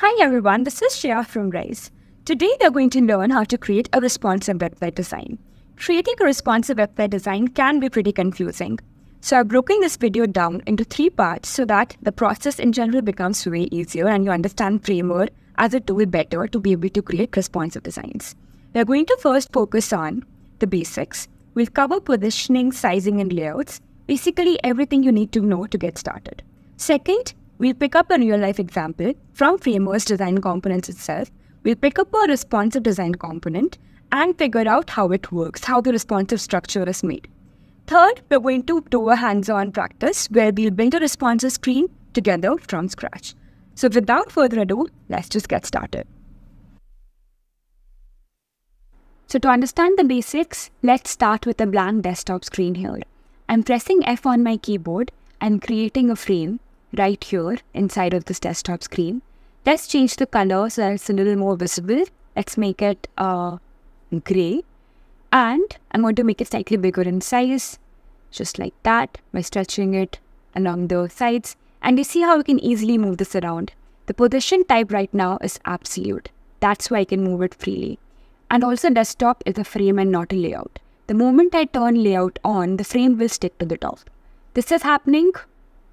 Hi everyone, this is Shia from RISE. Today we are going to learn how to create a responsive website design. Creating a responsive website design can be pretty confusing. So I've broken this video down into three parts so that the process in general becomes way easier and you understand Framer as a tool better to be able to create responsive designs. We're going to first focus on the basics. We'll cover positioning, sizing, and layouts, basically everything you need to know to get started. Second, We'll pick up a real life example from Framework's design components itself. We'll pick up a responsive design component and figure out how it works, how the responsive structure is made. Third, we're going to do a hands-on practice where we'll build a responsive screen together from scratch. So without further ado, let's just get started. So to understand the basics, let's start with a blank desktop screen here. I'm pressing F on my keyboard and creating a frame right here inside of this desktop screen. Let's change the color so that it's a little more visible. Let's make it uh, gray. And I'm going to make it slightly bigger in size, just like that, by stretching it along the sides. And you see how we can easily move this around. The position type right now is absolute. That's why I can move it freely. And also desktop is a frame and not a layout. The moment I turn layout on, the frame will stick to the top. This is happening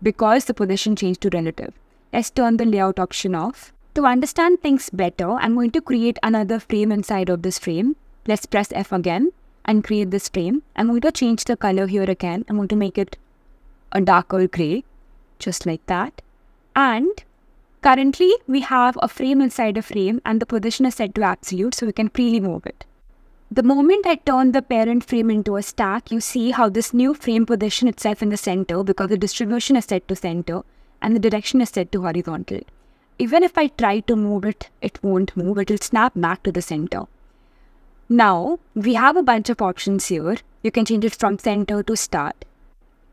because the position changed to relative. Let's turn the layout option off. To understand things better, I'm going to create another frame inside of this frame. Let's press F again and create this frame. I'm going to change the color here again. I'm going to make it a darker gray, just like that. And currently we have a frame inside a frame and the position is set to absolute, so we can freely move it. The moment I turn the parent frame into a stack, you see how this new frame position itself in the center because the distribution is set to center and the direction is set to horizontal. Even if I try to move it, it won't move. It will snap back to the center. Now, we have a bunch of options here. You can change it from center to start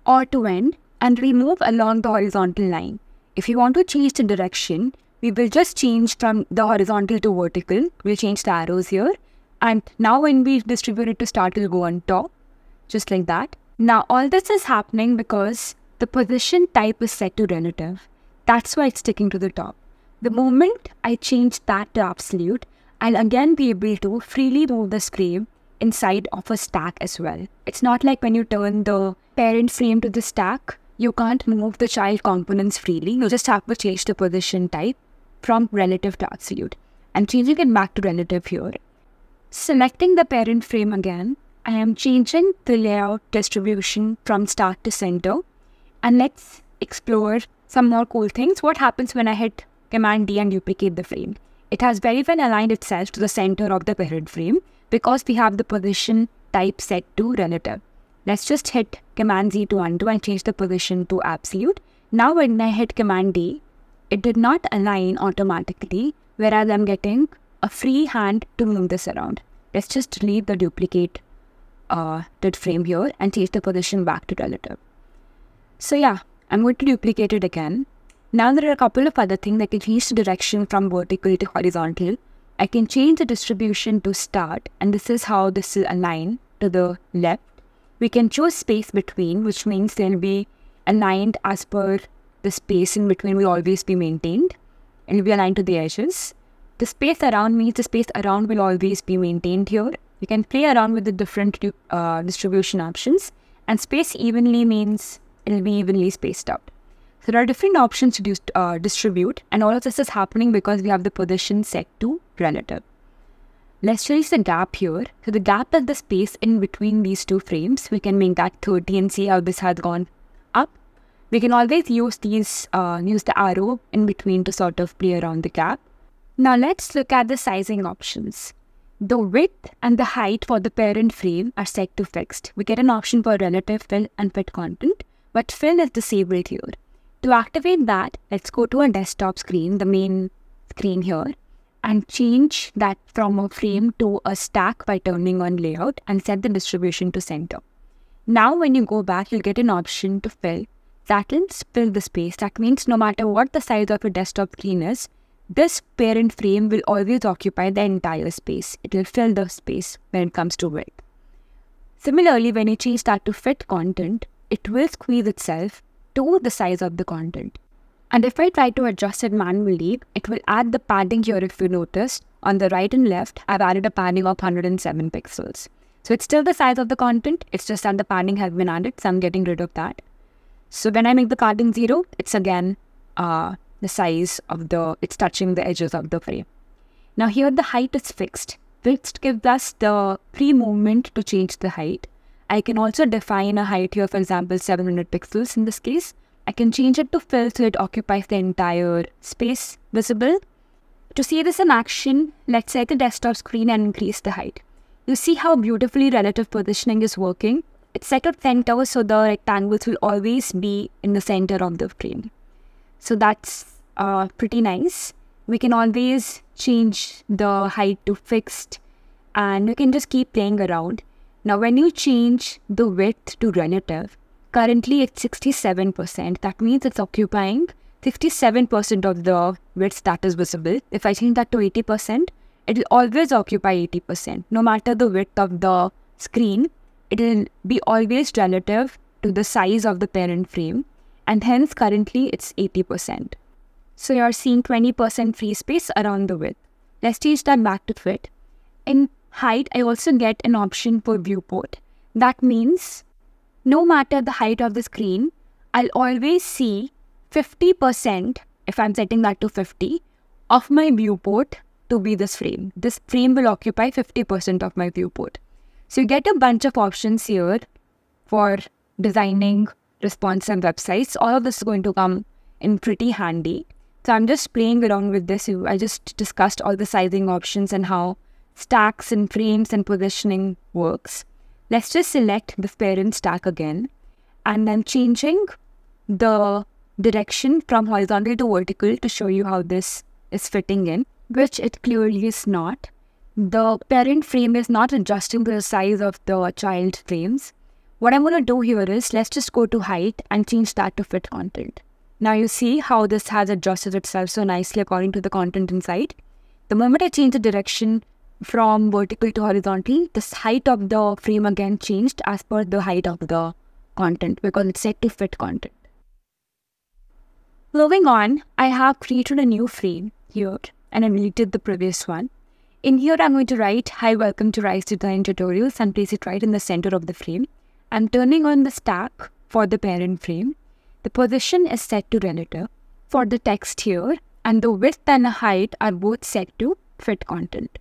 or to end and remove along the horizontal line. If you want to change the direction, we will just change from the horizontal to vertical. We'll change the arrows here and now when we distribute it to start, it'll go on top, just like that. Now all this is happening because the position type is set to relative. That's why it's sticking to the top. The moment I change that to absolute, I'll again be able to freely move this frame inside of a stack as well. It's not like when you turn the parent frame to the stack, you can't move the child components freely. You just have to change the position type from relative to absolute. and changing it back to relative here Selecting the parent frame again, I am changing the layout distribution from start to center. And let's explore some more cool things. What happens when I hit Command D and duplicate the frame? It has very well aligned itself to the center of the parent frame because we have the position type set to relative. Let's just hit Command Z to undo and change the position to absolute. Now when I hit Command D, it did not align automatically, whereas I'm getting a free hand to move this around. Let's just leave the duplicate uh, did frame here and change the position back to relative. So yeah, I'm going to duplicate it again. Now there are a couple of other things I can change the direction from vertical to horizontal. I can change the distribution to start and this is how this will align to the left. We can choose space between which means they'll be aligned as per the space in between will always be maintained and will be aligned to the edges. The space around means the space around will always be maintained here. You can play around with the different uh, distribution options and space evenly means it'll be evenly spaced out. So there are different options to uh, distribute and all of this is happening because we have the position set to relative. Let's change the gap here. So the gap is the space in between these two frames. We can make that 30 and see how this has gone up. We can always use these, uh, use the arrow in between to sort of play around the gap. Now let's look at the sizing options. The width and the height for the parent frame are set to fixed. We get an option for relative fill and fit content, but fill is disabled here. To activate that, let's go to a desktop screen, the main screen here, and change that from a frame to a stack by turning on layout and set the distribution to center. Now when you go back, you'll get an option to fill. That will fill the space. That means no matter what the size of your desktop screen is, this parent frame will always occupy the entire space. It will fill the space when it comes to width. Similarly, when you change that to fit content, it will squeeze itself to the size of the content. And if I try to adjust it manually, it will add the padding here if you notice. On the right and left, I've added a padding of 107 pixels. So it's still the size of the content, it's just that the padding has been added, so I'm getting rid of that. So when I make the padding 0, it's again uh, the size of the, it's touching the edges of the frame. Now here the height is fixed, Fixed gives us the free movement to change the height. I can also define a height here, for example, 700 pixels in this case. I can change it to fill so it occupies the entire space visible. To see this in action, let's set the desktop screen and increase the height. You see how beautifully relative positioning is working. It's set at center so the rectangles will always be in the center of the frame. So that's uh, pretty nice. We can always change the height to fixed and you can just keep playing around. Now when you change the width to relative, currently it's 67%. That means it's occupying 67% of the width that is visible. If I change that to 80%, it will always occupy 80%. No matter the width of the screen, it will be always relative to the size of the parent frame and hence currently it's 80%. So you're seeing 20% free space around the width. Let's change that back to fit. In height, I also get an option for viewport. That means no matter the height of the screen, I'll always see 50%, if I'm setting that to 50, of my viewport to be this frame. This frame will occupy 50% of my viewport. So you get a bunch of options here for designing responsive websites. All of this is going to come in pretty handy. So I'm just playing around with this. I just discussed all the sizing options and how stacks and frames and positioning works. Let's just select the parent stack again. And I'm changing the direction from horizontal to vertical to show you how this is fitting in, which it clearly is not. The parent frame is not adjusting the size of the child frames. What I'm going to do here is let's just go to height and change that to fit content. Now you see how this has adjusted itself so nicely according to the content inside. The moment I change the direction from vertical to horizontal, the height of the frame again changed as per the height of the content because it's set to fit content. Moving on, I have created a new frame here and I deleted the previous one. In here, I'm going to write, Hi, welcome to Rise Design Tutorials and place it right in the center of the frame. I'm turning on the stack for the parent frame the position is set to relative for the text here and the width and the height are both set to fit content.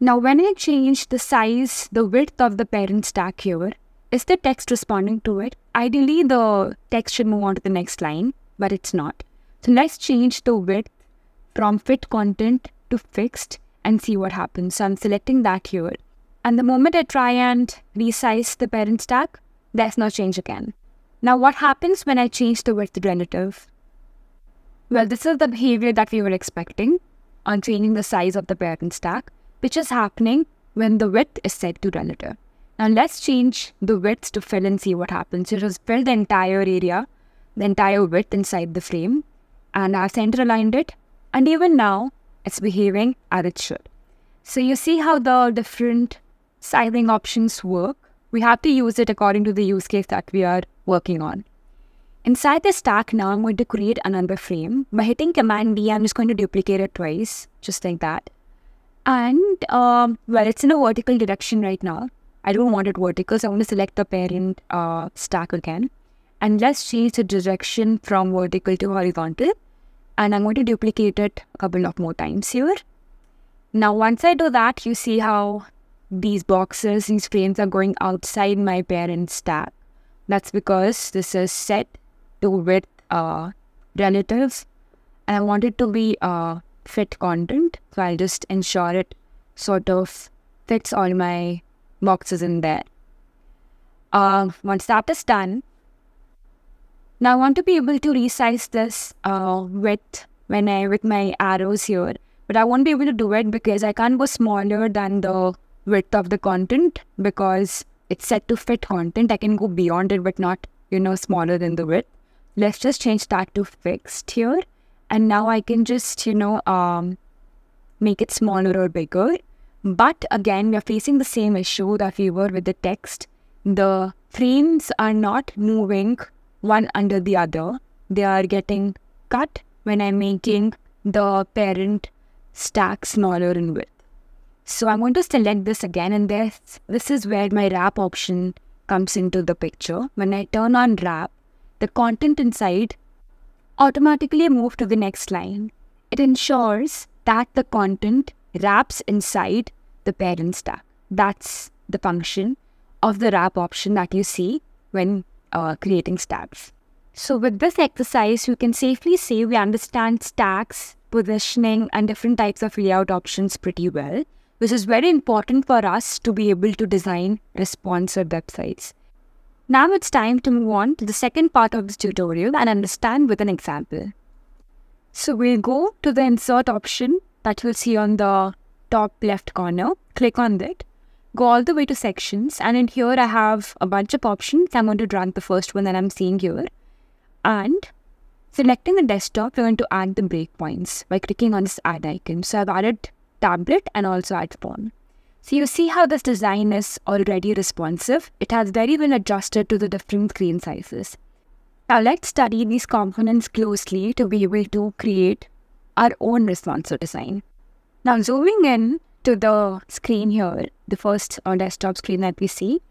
Now when I change the size, the width of the parent stack here, is the text responding to it? Ideally the text should move on to the next line, but it's not. So let's change the width from fit content to fixed and see what happens. So I'm selecting that here. And the moment I try and resize the parent stack, there's no change again. Now, what happens when I change the width relative? Well, this is the behavior that we were expecting on changing the size of the parent stack, which is happening when the width is set to relative. Now let's change the width to fill and see what happens. It will fill the entire area, the entire width inside the frame, and I've center aligned it. And even now, it's behaving as it should. So you see how the different sizing options work. We have to use it according to the use case that we are working on. Inside the stack now, I'm going to create another frame. By hitting Command D, I'm just going to duplicate it twice, just like that. And um, well, it's in a vertical direction right now. I don't want it vertical, so I want to select the parent uh, stack again. And let's change the direction from vertical to horizontal. And I'm going to duplicate it a couple of more times here. Now, once I do that, you see how these boxes, these frames are going outside my parent stack. That's because this is set to with uh, relatives. And I want it to be uh, fit content. So I'll just ensure it sort of fits all my boxes in there. Uh, once that is done, now I want to be able to resize this uh, when I with my arrows here, but I won't be able to do it because I can't go smaller than the width of the content because it's set to fit content. I can go beyond it, but not, you know, smaller than the width. Let's just change that to fixed here. And now I can just, you know, um, make it smaller or bigger. But again, we are facing the same issue that we were with the text. The frames are not moving one under the other. They are getting cut when I'm making the parent stack smaller in width. So I'm going to select this again and this, this is where my wrap option comes into the picture. When I turn on wrap, the content inside automatically move to the next line. It ensures that the content wraps inside the parent stack. That's the function of the wrap option that you see when uh, creating stacks. So with this exercise, you can safely say we understand stacks, positioning and different types of layout options pretty well which is very important for us to be able to design responsive websites. Now it's time to move on to the second part of this tutorial and understand with an example. So we'll go to the insert option that you'll see on the top left corner. Click on that. Go all the way to sections and in here I have a bunch of options. I'm going to drag the first one that I'm seeing here. And selecting the desktop, we're going to add the breakpoints by clicking on this add icon. So I've added tablet and also at phone. So you see how this design is already responsive. It has very well adjusted to the different screen sizes. Now let's study these components closely to be able to create our own responsive design. Now zooming in to the screen here, the first uh, desktop screen that we see,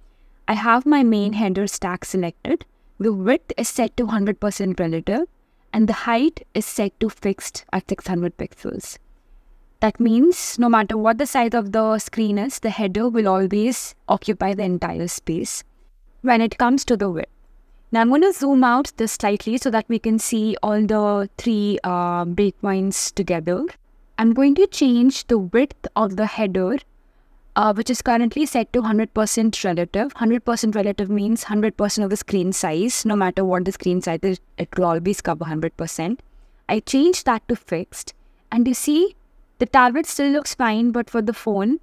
I have my main header stack selected. The width is set to 100% relative and the height is set to fixed at 600 pixels. That means no matter what the size of the screen is, the header will always occupy the entire space when it comes to the width. Now I'm going to zoom out this slightly so that we can see all the three uh, breakpoints together. I'm going to change the width of the header, uh, which is currently set to 100% relative. 100% relative means 100% of the screen size. No matter what the screen size is, it will always cover 100%. I changed that to fixed. And you see the tablet still looks fine, but for the phone,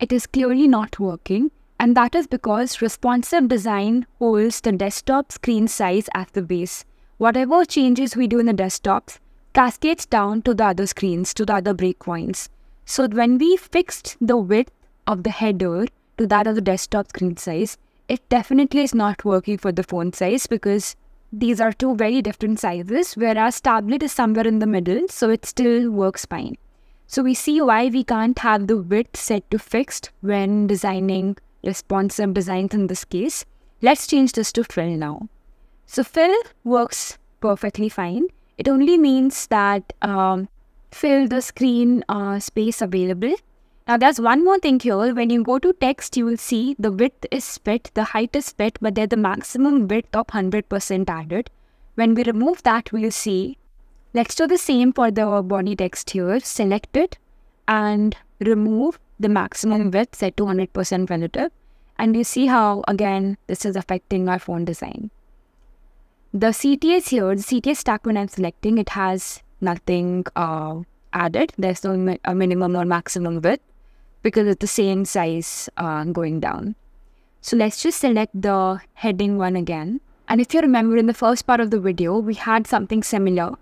it is clearly not working. And that is because responsive design holds the desktop screen size as the base. Whatever changes we do in the desktops cascades down to the other screens, to the other breakpoints. So when we fixed the width of the header to that of the desktop screen size, it definitely is not working for the phone size because these are two very different sizes, whereas tablet is somewhere in the middle, so it still works fine. So we see why we can't have the width set to fixed when designing responsive designs in this case. Let's change this to fill now. So fill works perfectly fine. It only means that um, fill the screen uh, space available. Now there's one more thing here. When you go to text, you will see the width is fit, the height is fit, but there's the maximum width of 100% added. When we remove that, we'll see Let's do the same for the body text here. Select it and remove the maximum width set to 100% relative. And you see how, again, this is affecting our font design. The CTS here, the CTS stack when I'm selecting, it has nothing uh, added. There's no mi a minimum or maximum width because it's the same size uh, going down. So let's just select the heading one again. And if you remember in the first part of the video, we had something similar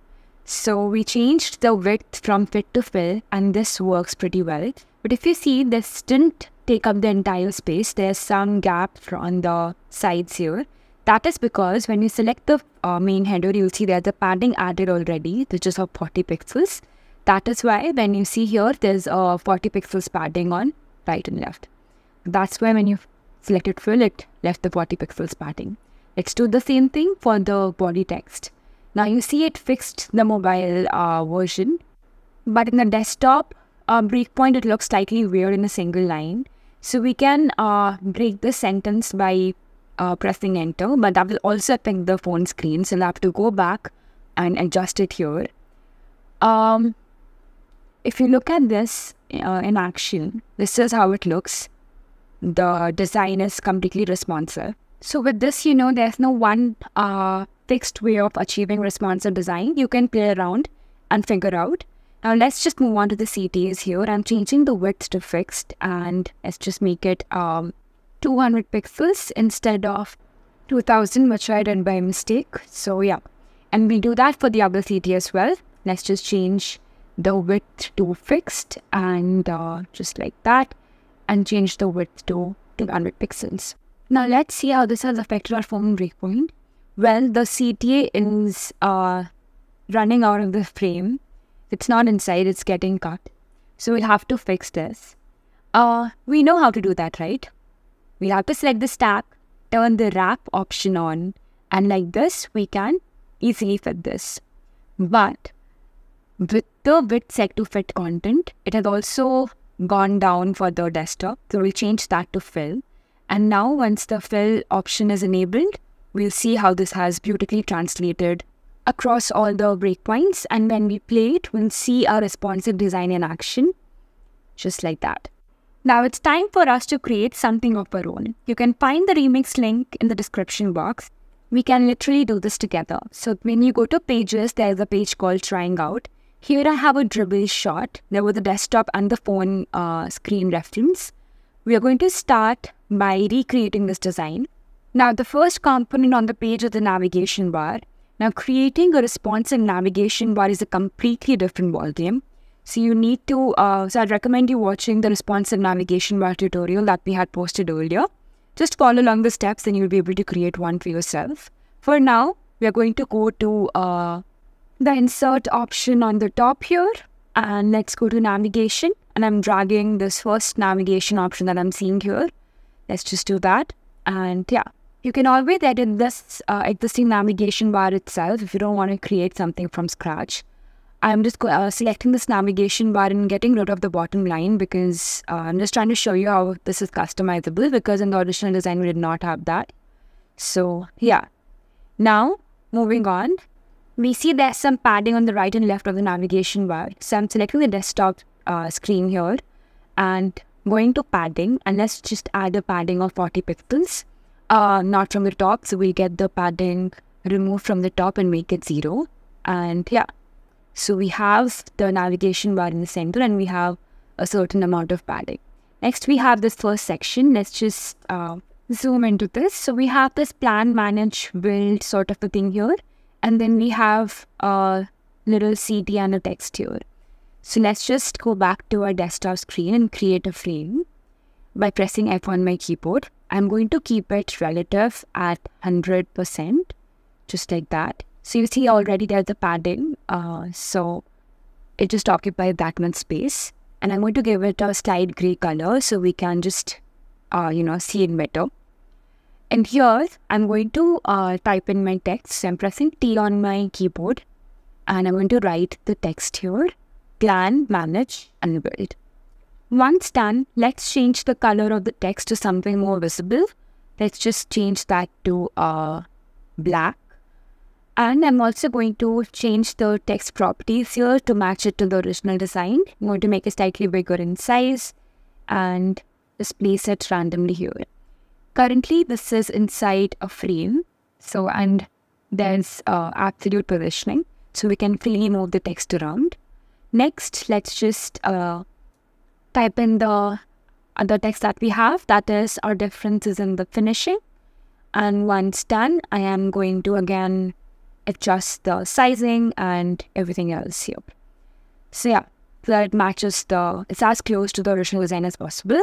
so we changed the width from fit to fill and this works pretty well. But if you see this didn't take up the entire space, there's some gap on the sides here. That is because when you select the uh, main header, you'll see there's a padding added already, which is of 40 pixels. That is why when you see here, there's a 40 pixels padding on right and left. That's why when you selected fill, it left the 40 pixels padding. Let's do the same thing for the body text. Now you see it fixed the mobile uh, version, but in the desktop uh, breakpoint it looks slightly weird in a single line. So we can uh, break the sentence by uh, pressing enter, but that will also affect the phone screen. So I'll have to go back and adjust it here. Um, if you look at this uh, in action, this is how it looks. The design is completely responsive. So with this, you know, there's no one uh, fixed way of achieving responsive design. You can play around and figure out. Now let's just move on to the CTs here. I'm changing the width to fixed and let's just make it um, 200 pixels instead of 2000 which I did by mistake. So yeah, and we do that for the other CT as well. Let's just change the width to fixed and uh, just like that and change the width to 200 pixels. Now let's see how this has affected our phone breakpoint. Well, the CTA is uh, running out of the frame. It's not inside, it's getting cut. So we have to fix this. Uh, we know how to do that, right? We have to select the stack, turn the wrap option on, and like this, we can easily fit this. But with the width set to fit content, it has also gone down for the desktop. So we'll change that to fill. And now once the fill option is enabled, We'll see how this has beautifully translated across all the breakpoints and when we play it, we'll see our responsive design in action, just like that. Now it's time for us to create something of our own. You can find the remix link in the description box. We can literally do this together. So when you go to pages, there's a page called trying out. Here I have a dribble shot. There was the desktop and the phone uh, screen reference. We are going to start by recreating this design. Now, the first component on the page is the navigation bar. Now, creating a responsive navigation bar is a completely different ballgame. So you need to, uh, so I'd recommend you watching the responsive navigation bar tutorial that we had posted earlier. Just follow along the steps and you'll be able to create one for yourself. For now, we are going to go to uh, the insert option on the top here and let's go to navigation and I'm dragging this first navigation option that I'm seeing here. Let's just do that and yeah, you can always edit this uh, existing navigation bar itself if you don't want to create something from scratch. I'm just uh, selecting this navigation bar and getting rid of the bottom line because uh, I'm just trying to show you how this is customizable because in the original design we did not have that. So yeah. Now moving on, we see there's some padding on the right and left of the navigation bar. So I'm selecting the desktop uh, screen here and going to padding and let's just add a padding of 40 pixels uh, not from the top. So we'll get the padding removed from the top and make it zero. And yeah, so we have the navigation bar in the center and we have a certain amount of padding. Next, we have this first section. Let's just uh, zoom into this. So we have this plan, manage, build sort of a thing here. And then we have a little CT and a text here. So let's just go back to our desktop screen and create a frame by pressing F on my keyboard. I'm going to keep it relative at 100%, just like that. So you see already there's the padding, uh, so it just occupies that much space. And I'm going to give it a slight gray color so we can just, uh, you know, see it better. And here, I'm going to uh, type in my text. I'm pressing T on my keyboard. And I'm going to write the text here. Plan, manage, and build. Once done, let's change the color of the text to something more visible. Let's just change that to uh, black. And I'm also going to change the text properties here to match it to the original design. I'm going to make it slightly bigger in size and just place it randomly here. Currently, this is inside a frame. So, and there's uh, absolute positioning. So we can freely move the text around. Next, let's just uh, type in the other text that we have, that is our differences in the finishing. And once done, I am going to again adjust the sizing and everything else here. So yeah, that it matches the, it's as close to the original design as possible.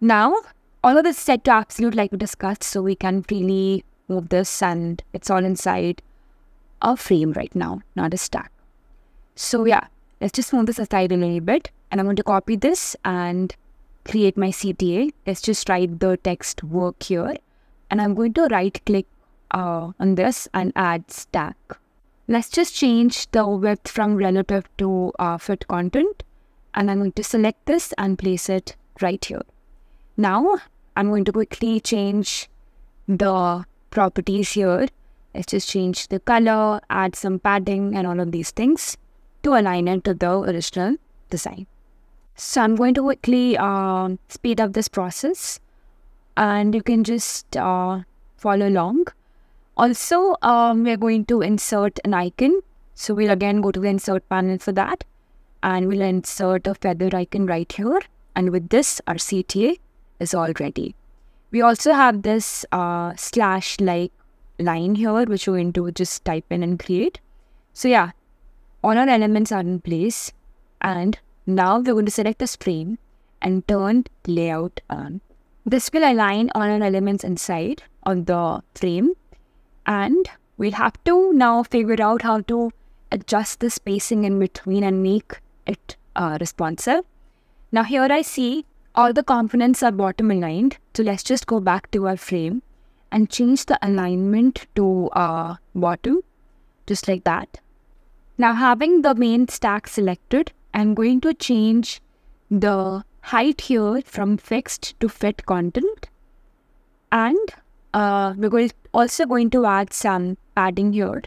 Now, all of this set to absolute like we discussed, so we can freely move this and it's all inside a frame right now, not a stack. So yeah, Let's just move this aside a little bit and I'm going to copy this and create my CTA. Let's just write the text work here and I'm going to right click uh, on this and add stack. Let's just change the width from relative to uh, fit content and I'm going to select this and place it right here. Now I'm going to quickly change the properties here. Let's just change the color, add some padding and all of these things to align it to the original design. So I'm going to quickly uh, speed up this process and you can just uh, follow along. Also, um, we're going to insert an icon. So we'll again go to the insert panel for that and we'll insert a feather icon right here. And with this, our CTA is all ready. We also have this uh, slash like line here, which we're going to just type in and create. So yeah, all our elements are in place and now we're going to select this frame and turn layout on. This will align all our elements inside on the frame and we'll have to now figure out how to adjust the spacing in between and make it uh, responsive. Now here I see all the components are bottom aligned. So let's just go back to our frame and change the alignment to uh, bottom just like that. Now having the main stack selected, I'm going to change the height here from fixed to fit content. And uh, we're going, also going to add some padding here.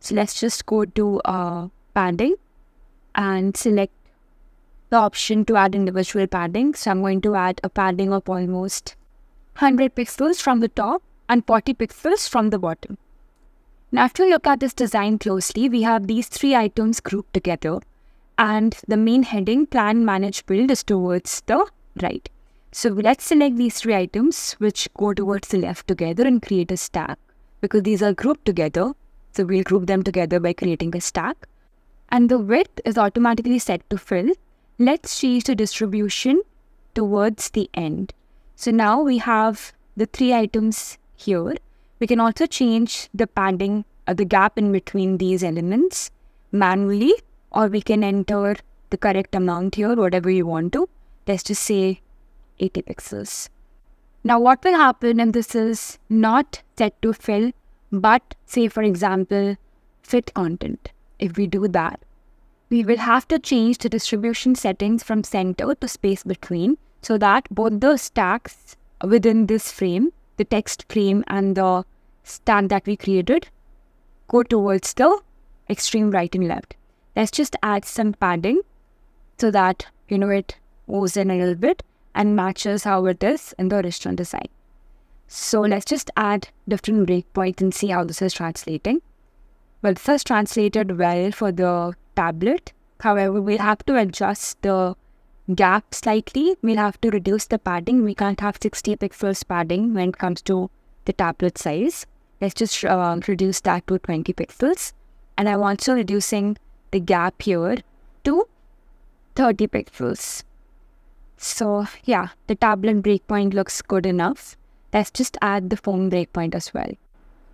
So let's just go to uh, padding and select the option to add individual padding. So I'm going to add a padding of almost 100 pixels from the top and 40 pixels from the bottom. Now, if you look at this design closely, we have these three items grouped together and the main heading plan, manage, build is towards the right. So let's select these three items which go towards the left together and create a stack because these are grouped together. So we'll group them together by creating a stack and the width is automatically set to fill. Let's change the distribution towards the end. So now we have the three items here we can also change the padding, uh, the gap in between these elements manually, or we can enter the correct amount here, whatever you want to. Let's just say 80 pixels. Now what will happen if this is not set to fill, but say for example, fit content. If we do that, we will have to change the distribution settings from center to space between so that both the stacks within this frame the text frame and the stand that we created go towards the extreme right and left. Let's just add some padding so that, you know, it goes in a little bit and matches how it is in the restaurant design. So let's just add different breakpoints and see how this is translating. Well, this has translated well for the tablet. However, we'll have to adjust the gap slightly, we'll have to reduce the padding. We can't have 60 pixels padding when it comes to the tablet size. Let's just uh, reduce that to 20 pixels. And I'm also reducing the gap here to 30 pixels. So yeah, the tablet breakpoint looks good enough. Let's just add the phone breakpoint as well.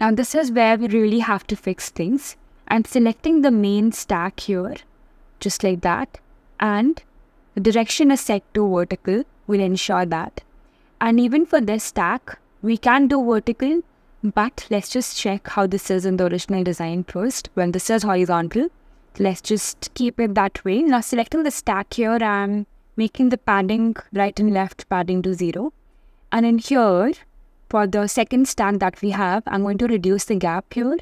Now this is where we really have to fix things. I'm selecting the main stack here, just like that. And the direction is set to vertical will ensure that. And even for this stack, we can do vertical, but let's just check how this is in the original design first. When this is horizontal, let's just keep it that way. Now selecting the stack here, I'm making the padding right and left padding to zero. And in here, for the second stack that we have, I'm going to reduce the gap here.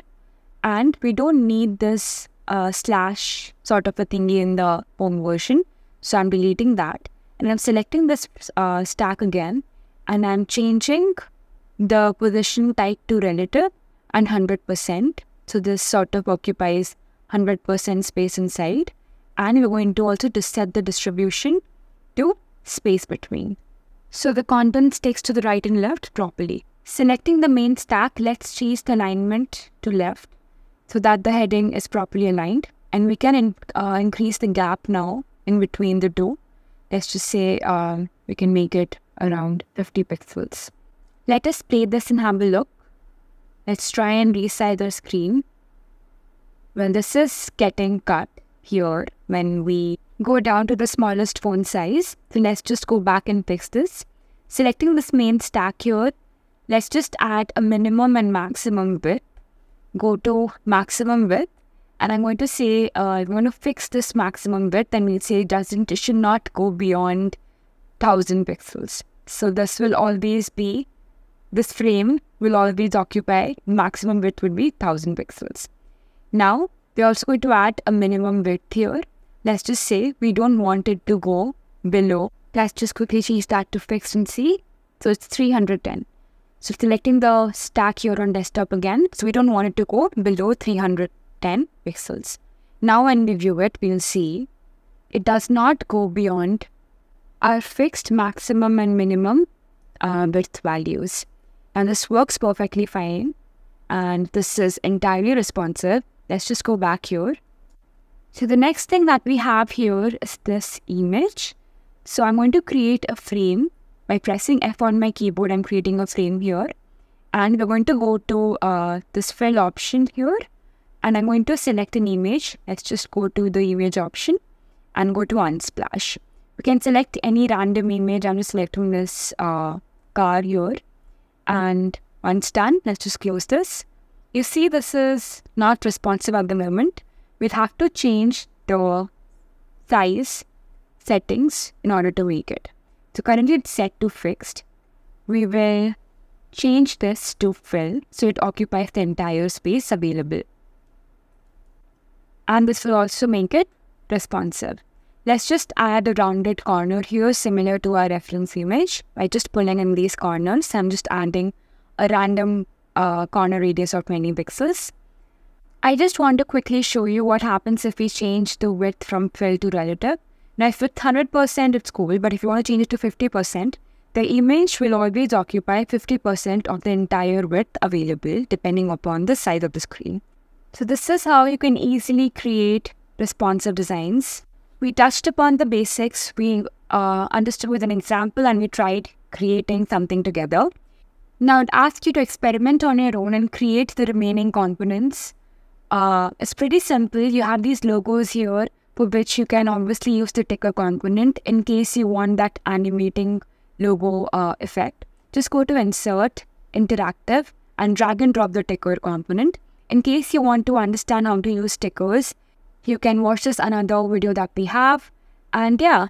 And we don't need this uh, slash sort of a thingy in the home version. So I'm deleting that and I'm selecting this uh, stack again and I'm changing the position type to relative and 100%. So this sort of occupies 100% space inside. And we're going to also to set the distribution to space between. So the content sticks to the right and left properly. Selecting the main stack, let's change the alignment to left so that the heading is properly aligned. And we can in, uh, increase the gap now in between the two. Let's just say uh, we can make it around 50 pixels. Let us play this and have a look. Let's try and resize our screen. Well, this is getting cut here when we go down to the smallest font size. So let's just go back and fix this. Selecting this main stack here, let's just add a minimum and maximum width. Go to maximum width and I'm going to say uh, I'm going to fix this maximum width and we'll say it doesn't it should not go beyond 1000 pixels. So this will always be this frame will always occupy maximum width would be 1000 pixels. Now we're also going to add a minimum width here. Let's just say we don't want it to go below. Let's just quickly change that to fix and see. So it's 310. So selecting the stack here on desktop again. So we don't want it to go below 300 10 pixels. Now when we view it, we'll see it does not go beyond our fixed maximum and minimum uh, width values. And this works perfectly fine. And this is entirely responsive. Let's just go back here. So the next thing that we have here is this image. So I'm going to create a frame by pressing F on my keyboard. I'm creating a frame here. And we're going to go to uh, this fill option here and I'm going to select an image. Let's just go to the image option and go to unsplash. We can select any random image. I'm just selecting this uh, car here. And once done, let's just close this. You see this is not responsive at the moment. We'll have to change the size settings in order to make it. So currently it's set to fixed. We will change this to fill so it occupies the entire space available and this will also make it responsive. Let's just add a rounded corner here similar to our reference image by just pulling in these corners. I'm just adding a random uh, corner radius of 20 pixels. I just want to quickly show you what happens if we change the width from fill to relative. Now if it's 100% it's cool but if you want to change it to 50% the image will always occupy 50% of the entire width available depending upon the size of the screen. So this is how you can easily create responsive designs. We touched upon the basics, we uh, understood with an example and we tried creating something together. Now I'd ask you to experiment on your own and create the remaining components. Uh, it's pretty simple. You have these logos here for which you can obviously use the ticker component in case you want that animating logo uh, effect. Just go to insert, interactive and drag and drop the ticker component. In case you want to understand how to use stickers, you can watch this another video that we have. And yeah,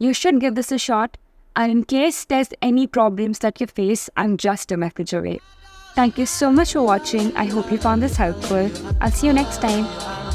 you should give this a shot. And in case there's any problems that you face, I'm just a message away. Thank you so much for watching. I hope you found this helpful. I'll see you next time.